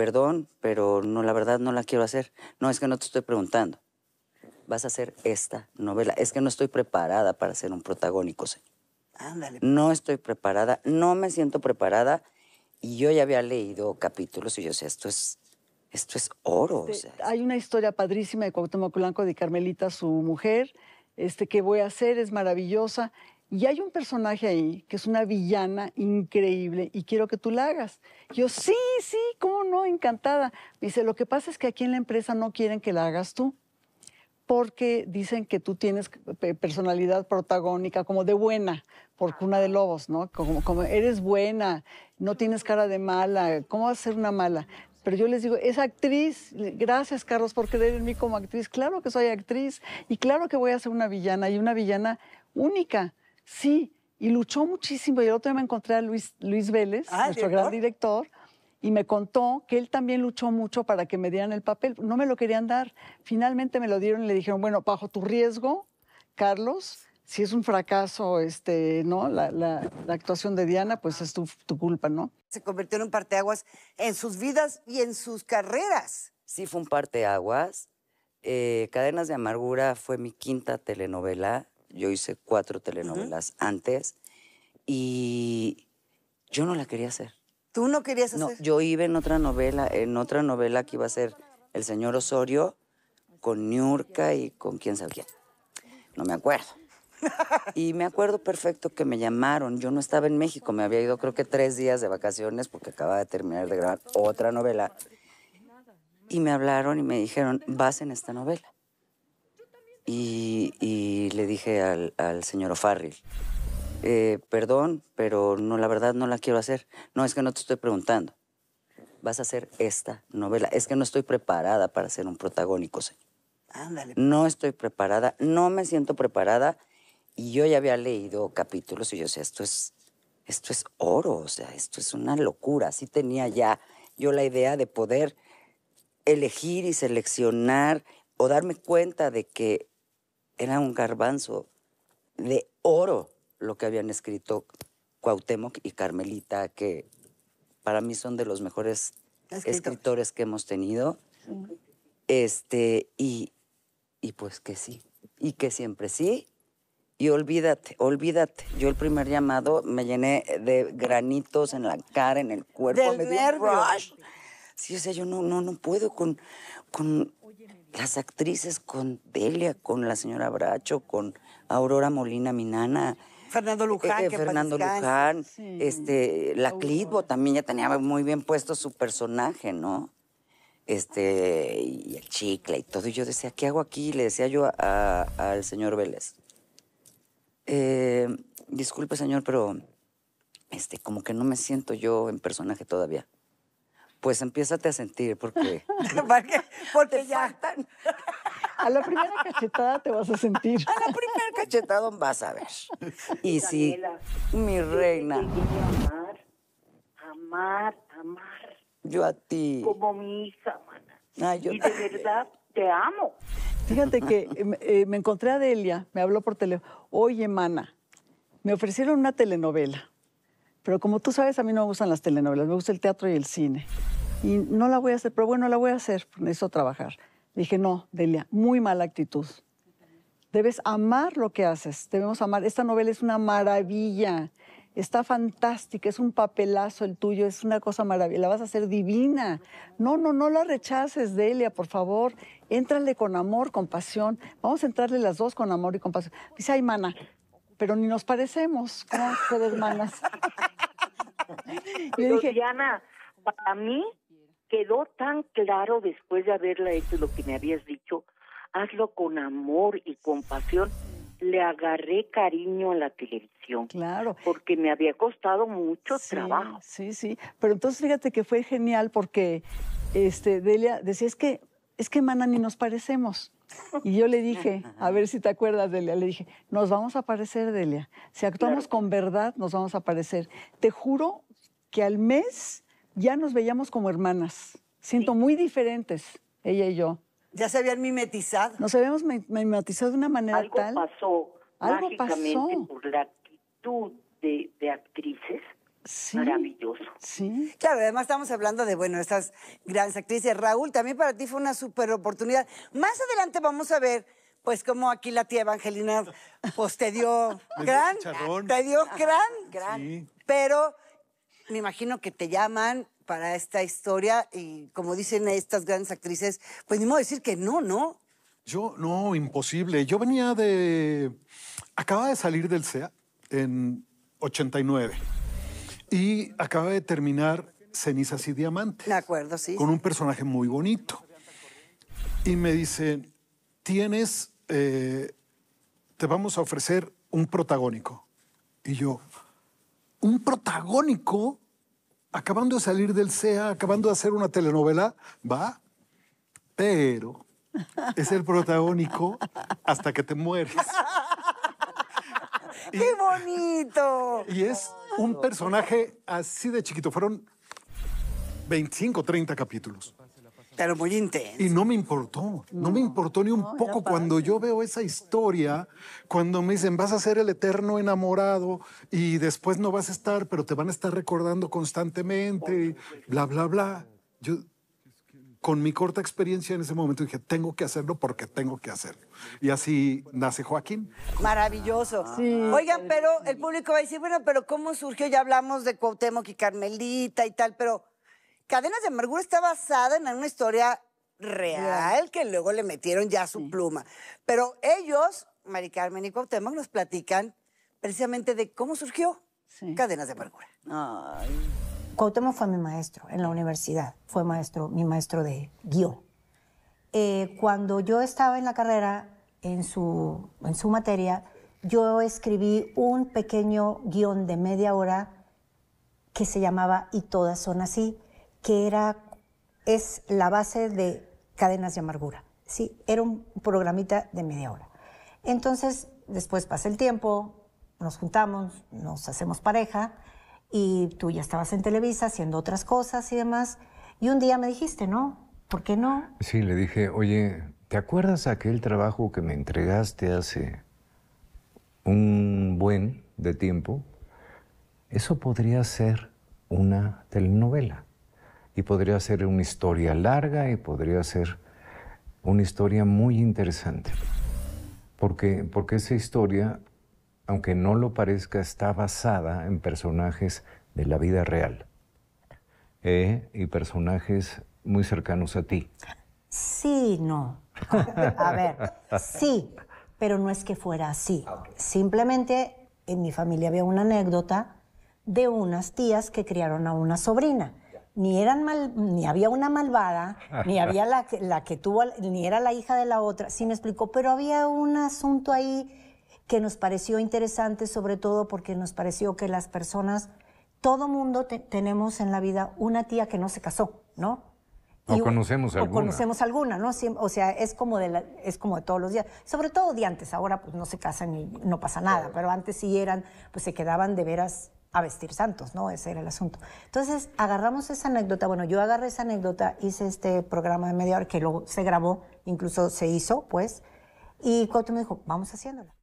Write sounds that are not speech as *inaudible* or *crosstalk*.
perdón, pero no, la verdad no la quiero hacer. No, es que no te estoy preguntando. Vas a hacer esta novela. Es que no estoy preparada para ser un protagónico, señor. Ándale. Pues. No estoy preparada, no me siento preparada. Y yo ya había leído capítulos y yo decía, esto es, esto es oro. Este, hay una historia padrísima de Cuauhtémoc Blanco de Carmelita, su mujer. Este, ¿Qué voy a hacer? Es maravillosa. Y hay un personaje ahí que es una villana increíble y quiero que tú la hagas. Yo, sí, sí, cómo no, encantada. Dice, lo que pasa es que aquí en la empresa no quieren que la hagas tú porque dicen que tú tienes personalidad protagónica, como de buena, por cuna de lobos, ¿no? Como, eres buena, no tienes cara de mala, ¿cómo vas a ser una mala? Pero yo les digo, es actriz. Gracias, Carlos, por creer en mí como actriz. Claro que soy actriz y claro que voy a ser una villana y una villana única. Sí, y luchó muchísimo. Y el otro día me encontré a Luis, Luis Vélez, ah, nuestro gran director, y me contó que él también luchó mucho para que me dieran el papel. No me lo querían dar. Finalmente me lo dieron y le dijeron, bueno, bajo tu riesgo, Carlos, si es un fracaso, este, ¿no? La, actuación de Diana, pues es tu, culpa, ¿no? Se convirtió en un parteaguas en sus vidas y en sus carreras. Sí, fue un parteaguas. Eh, Cadenas de Amargura fue mi quinta telenovela. Yo hice cuatro telenovelas antes y yo no la quería hacer. ¿Tú no querías hacer? No, yo iba en otra novela, en otra novela que iba a ser El señor Osorio con Niurka y con quién sabe quién. No me acuerdo. Y me acuerdo perfecto que me llamaron. Yo no estaba en México, me había ido creo que tres días de vacaciones porque acababa de terminar de grabar otra novela. Y me hablaron y me dijeron, vas en esta novela. Y, le dije al, señor O'Farrill, eh, perdón, pero no, la verdad no la quiero hacer. No, es que no te estoy preguntando. Vas a hacer esta novela. Es que no estoy preparada para ser un protagónico, señor. Ándale. Pues. No estoy preparada, no me siento preparada. Y yo ya había leído capítulos y yo decía, esto es, esto es oro, o sea, esto es una locura. Así tenía ya yo la idea de poder elegir y seleccionar o darme cuenta de que era un garbanzo de oro lo que habían escrito Cuauhtémoc y Carmelita, que para mí son de los mejores escritores que hemos tenido. Este, y, pues que sí, y que siempre sí. Y olvídate, olvídate. Yo el primer llamado me llené de granitos en la cara, en el cuerpo. Del Sí, o sea, yo no, no, no puedo con, con las actrices, con Delia, con la señora Bracho, con Aurora Molina, mi nana. Fernando Luján. Eh, Fernando Luján, este, la Clitbo también ya tenía muy bien puesto su personaje, ¿no? Este, y el chicle y todo. Y yo decía, ¿qué hago aquí? Le decía yo al señor Vélez. Eh, disculpe, señor, pero este, como que no me siento yo en personaje todavía pues empiézate a sentir porque, *laughs* qué? porque ya A la primera cachetada te vas a sentir. A la primera cachetada vas a ver. Y sí, mi reina. Amar, amar, amar. Yo a ti. Como mi hija, mana. y de verdad te amo. Fíjate que eh, eh, me encontré a Delia, me habló por teléfono. Oye, mana, me ofrecieron una telenovela. Pero como tú sabes, a mí no me gustan las telenovelas, me gusta el teatro y el cine. Y no la voy a hacer, pero bueno, la voy a hacer, necesito trabajar. Le Dije, no, Delia, muy mala actitud. Debes amar lo que haces, debemos amar. Esta novela es una maravilla, está fantástica, es un papelazo el tuyo, es una cosa maravilla, la vas a hacer divina. No, no, no la rechaces, Delia, por favor. Éntrale con amor, con pasión. Vamos a entrarle las dos con amor y con pasión. Dice, ay, mana, pero ni nos parecemos. ¿Cómo ustedes, hermanas? *laughs* yo dije... Diana, para mí quedó tan claro después de haberla hecho lo que me habías dicho, hazlo con amor y compasión. Le agarré cariño a la televisión. Claro. Porque me había costado mucho trabajo. Sí, sí. Pero entonces fíjate que fue genial porque este, Delia decía, es que, es que Mana ni nos parecemos. Y yo le dije, a ver si te acuerdas, Delia, le dije, nos vamos a parecer, Delia. Si actuamos con verdad, nos vamos a parecer. Te juro que al mes ya nos veíamos como hermanas. Siento muy diferentes, ella y yo. Ya se habían mimetizado. Nos habíamos mimetizado de una manera Algo Pasó Algo pasó. Por la actitud de, actrices. Sí, maravilloso. Sí. Claro, además estamos hablando de, bueno, estas grandes actrices. Raúl, también para ti fue una super oportunidad. Más adelante vamos a ver, pues, cómo aquí la tía Evangelina, pues, te dio *laughs* gran, te dio gran, gran. Pero me imagino que te llaman para esta historia y como dicen estas grandes actrices, pues ni decir que no, ¿no? Yo, no, imposible. Yo venía de... Acaba de salir del CEA en 89 y acaba de terminar Cenizas y Diamantes. De acuerdo, sí. Con un personaje muy bonito. Y me dicen, tienes, eh, te vamos a ofrecer un protagónico. Y yo, un protagónico acabando de salir del CEA, acabando de hacer una telenovela, va, pero es el protagónico hasta que te mueres. *laughs* ¡Qué bonito! Y es un personaje así de chiquito. Fueron 25, 30 capítulos pero muy intenso. Y no me importó, no, me importó ni un poco cuando yo veo esa historia, cuando me dicen, vas a ser el eterno enamorado y después no vas a estar, pero te van a estar recordando constantemente, bla, bla, bla. Yo, con mi corta experiencia en ese momento dije, tengo que hacerlo porque tengo que hacerlo. Y así nace Joaquín. Maravilloso. Ah, Oigan, pero el público va a decir, bueno, pero ¿cómo surgió? Ya hablamos de Cuauhtémoc y Carmelita y tal, pero Cadenas de Amargura está basada en una historia real que luego le metieron ya su pluma. Pero ellos, Mari Carmen y Cuauhtémoc, nos platican precisamente de cómo surgió Cadenas de Amargura. Ay. fue mi maestro en la universidad, fue maestro, mi maestro de guión. Eh, cuando yo estaba en la carrera, en su, en su materia, yo escribí un pequeño guión de media hora que se llamaba Y todas son así que era, es la base de Cadenas de Amargura. Sí, era un programita de media hora. Entonces, después pasa el tiempo, nos juntamos, nos hacemos pareja y tú ya estabas en Televisa haciendo otras cosas y demás. Y un día me dijiste, ¿no? ¿Por qué no? Sí, le dije, oye, ¿te acuerdas aquel trabajo que me entregaste hace un buen de tiempo? Eso podría ser una telenovela y podría ser una historia larga y podría ser una historia muy interesante. Porque, porque esa historia, aunque no lo parezca, está basada en personajes de la vida real eh, y personajes muy cercanos a ti. Sí, no. A ver, sí, pero no es que fuera así. Simplemente en mi familia había una anécdota de unas tías que criaron a una sobrina ni eran mal, ni había una malvada, ah. ni había la la que tuvo, ni era la hija de la otra, sí me explicó, pero había un asunto ahí que nos pareció interesante, sobre todo porque nos pareció que las personas, todo mundo tenemos en la vida una tía que no se casó, ¿no? o conocemos alguna. O conocemos alguna, ¿no? o sea, es como, de la, es como de todos los días. Sobre todo de antes. Ahora, pues no se casan y no pasa nada. Pero antes sí eran, pues se quedaban de veras a vestir santos, ¿no? Ese era el asunto. Entonces, agarramos esa anécdota, bueno, yo agarré esa anécdota, hice este programa de media hora que luego se grabó, incluso se hizo, pues, y Coto me dijo, vamos haciéndola.